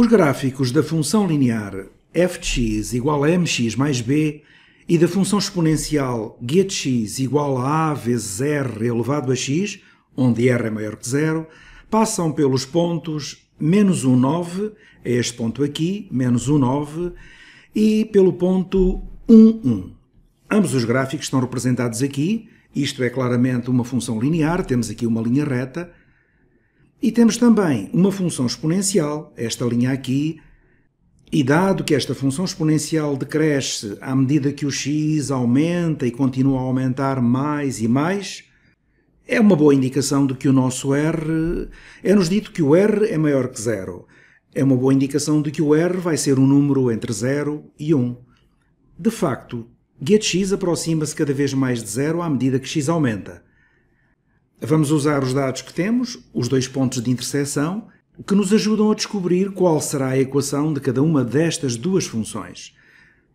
Os gráficos da função linear f de x igual a mx mais b e da função exponencial g de x igual a a vezes r elevado a x, onde r é maior que zero, passam pelos pontos menos 1, 9, é este ponto aqui, menos 1, 9, e pelo ponto 1, 1. Ambos os gráficos estão representados aqui, isto é claramente uma função linear, temos aqui uma linha reta, e temos também uma função exponencial, esta linha aqui, e dado que esta função exponencial decresce à medida que o x aumenta e continua a aumentar mais e mais, é uma boa indicação de que o nosso r. É-nos dito que o r é maior que zero. É uma boa indicação de que o r vai ser um número entre 0 e 1. Um. De facto, x aproxima-se cada vez mais de zero à medida que x aumenta. Vamos usar os dados que temos, os dois pontos de interseção, que nos ajudam a descobrir qual será a equação de cada uma destas duas funções.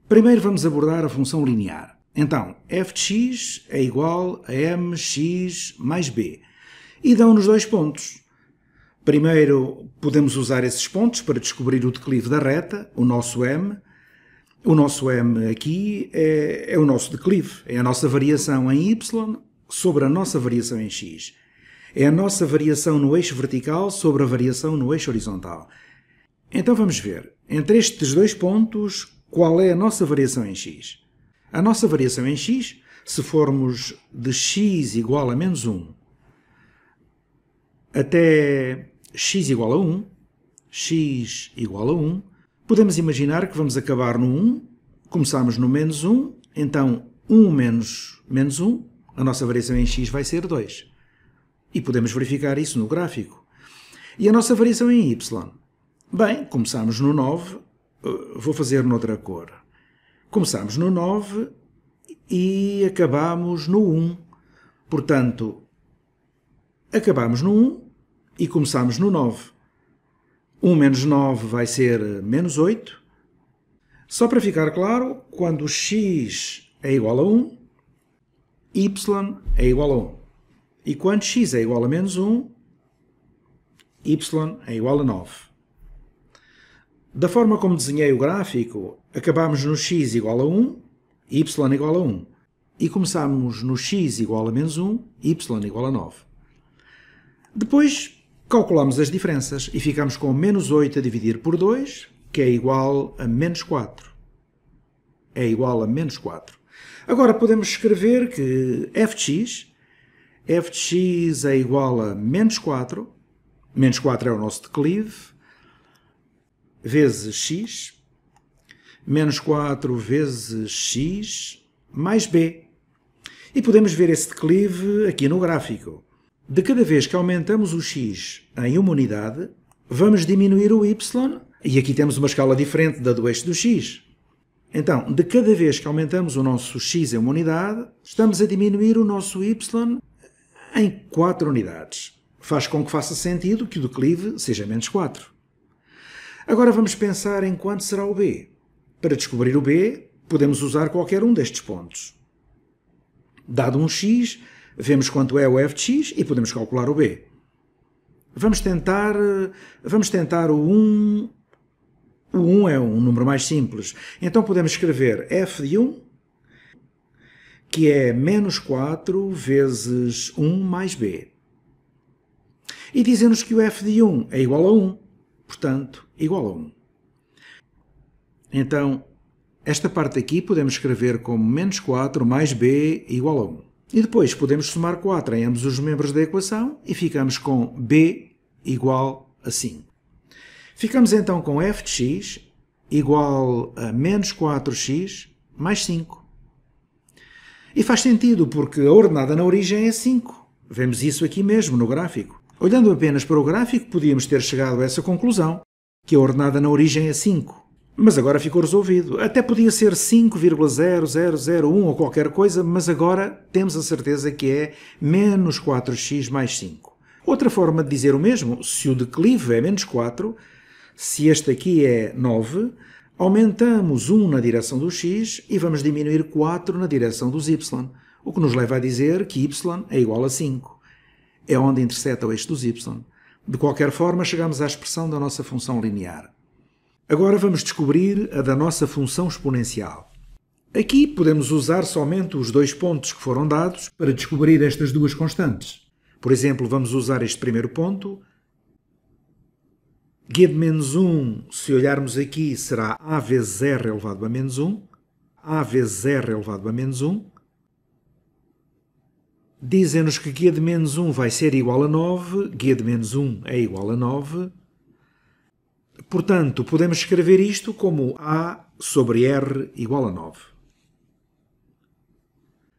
Primeiro vamos abordar a função linear. Então, f de x é igual a mx mais b. E dão-nos dois pontos. Primeiro, podemos usar esses pontos para descobrir o declive da reta, o nosso m. O nosso m aqui é, é o nosso declive, é a nossa variação em y sobre a nossa variação em x. É a nossa variação no eixo vertical sobre a variação no eixo horizontal. Então vamos ver, entre estes dois pontos, qual é a nossa variação em x? A nossa variação em x, se formos de x igual a menos 1 até x igual a 1, x igual a 1, podemos imaginar que vamos acabar no 1, começamos no menos 1, então 1 menos menos 1 a nossa variação em x vai ser 2. E podemos verificar isso no gráfico. E a nossa variação em y? Bem, começamos no 9, eh, vou fazer noutra cor. Começamos no 9 e acabamos no 1. Portanto, acabamos no 1 e começamos no 9. 1 menos 9 vai ser menos 8. Só para ficar claro, quando x é igual a 1, y é igual a 1. E quando x é igual a menos 1, y é igual a 9. Da forma como desenhei o gráfico, acabamos no x igual a 1, y igual a 1. E começamos no x igual a menos 1, y igual a 9. Depois calculamos as diferenças e ficamos com menos 8 a dividir por 2, que é igual a menos 4. É igual a menos 4. Agora podemos escrever que f de x, f de x é igual a menos 4, menos 4 é o nosso declive, vezes x, menos 4 vezes x, mais b. E podemos ver esse declive aqui no gráfico. De cada vez que aumentamos o x em uma unidade, vamos diminuir o y, e aqui temos uma escala diferente da do eixo do x. Então, de cada vez que aumentamos o nosso x em uma unidade, estamos a diminuir o nosso y em 4 unidades. Faz com que faça sentido que o declive seja menos 4. Agora vamos pensar em quanto será o b. Para descobrir o b, podemos usar qualquer um destes pontos. Dado um x, vemos quanto é o f de x e podemos calcular o b. Vamos tentar, eh, vamos tentar o 1, o 1 é um número mais simples. Então podemos escrever f de 1, que é menos 4 vezes 1 mais b. E dizemos que o f de 1 é igual a 1, portanto, igual a 1. Então, esta parte aqui podemos escrever como menos 4 mais b igual a 1. E depois podemos somar 4 em ambos os membros da equação e ficamos com b igual a 5. Ficamos então com f de x igual a menos 4x mais 5. E faz sentido, porque a ordenada na origem é 5. Vemos isso aqui mesmo no gráfico. Olhando apenas para o gráfico, podíamos ter chegado a essa conclusão, que a ordenada na origem é 5. Mas agora ficou resolvido. Até podia ser 5,0001 ou qualquer coisa, mas agora temos a certeza que é menos 4x mais 5. Outra forma de dizer o mesmo, se o declive é menos 4, se este aqui é 9, aumentamos 1 na direção do x e vamos diminuir 4 na direção dos y, o que nos leva a dizer que y é igual a 5. É onde interseta o eixo dos y. De qualquer forma, chegamos à expressão da nossa função linear. Agora vamos descobrir a da nossa função exponencial. Aqui podemos usar somente os dois pontos que foram dados para descobrir estas duas constantes. Por exemplo, vamos usar este primeiro ponto G de menos 1, se olharmos aqui, será A vezes R elevado a menos 1, A vezes R elevado a menos 1. Dizem-nos que G de menos 1 vai ser igual a 9, G de menos 1 é igual a 9. Portanto, podemos escrever isto como A sobre R igual a 9.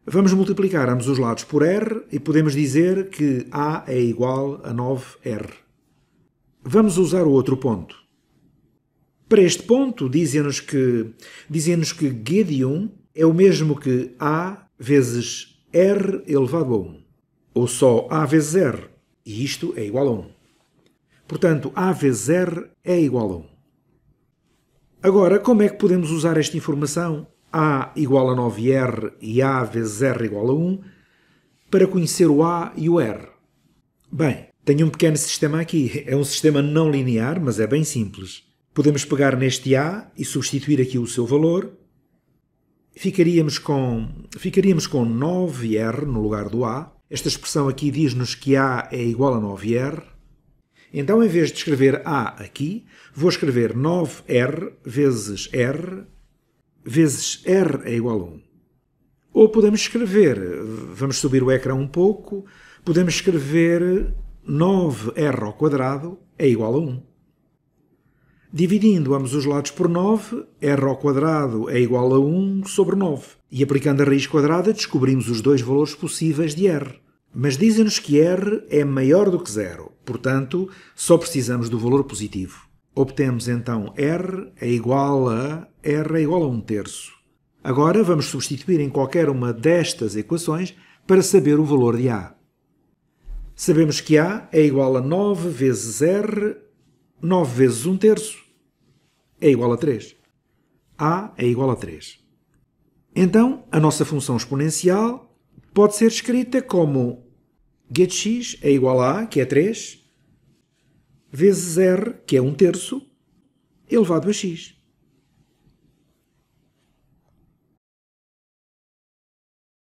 Vamos multiplicar ambos os lados por R e podemos dizer que A é igual a 9R. Vamos usar o outro ponto. Para este ponto, dizem-nos que, dizem que Gedeon é o mesmo que A vezes R elevado a 1, ou só A vezes R, e isto é igual a 1. Portanto, A vezes R é igual a 1. Agora, como é que podemos usar esta informação A igual a 9R e A vezes R igual a 1 para conhecer o A e o R? Bem, tenho um pequeno sistema aqui. É um sistema não linear, mas é bem simples. Podemos pegar neste A e substituir aqui o seu valor. Ficaríamos com, ficaríamos com 9R no lugar do A. Esta expressão aqui diz-nos que A é igual a 9R. Então, em vez de escrever A aqui, vou escrever 9R vezes R vezes R é igual a 1. Ou podemos escrever, vamos subir o ecrã um pouco, podemos escrever 9r ao quadrado é igual a 1. Dividindo ambos os lados por 9, r ao quadrado é igual a 1 é sobre 9. E aplicando a raiz quadrada descobrimos os dois valores possíveis de r. Mas dizem-nos que r é maior do que zero, portanto, só precisamos do valor positivo. Obtemos então r é igual a r é igual a 1 terço. Agora vamos substituir em qualquer uma destas equações para saber o valor de a. Sabemos que A é igual a 9 vezes R, 9 vezes 1 terço é igual a 3. A é igual a 3. Então, a nossa função exponencial pode ser escrita como de x é igual a A, que é 3, vezes R, que é 1 terço, elevado a x.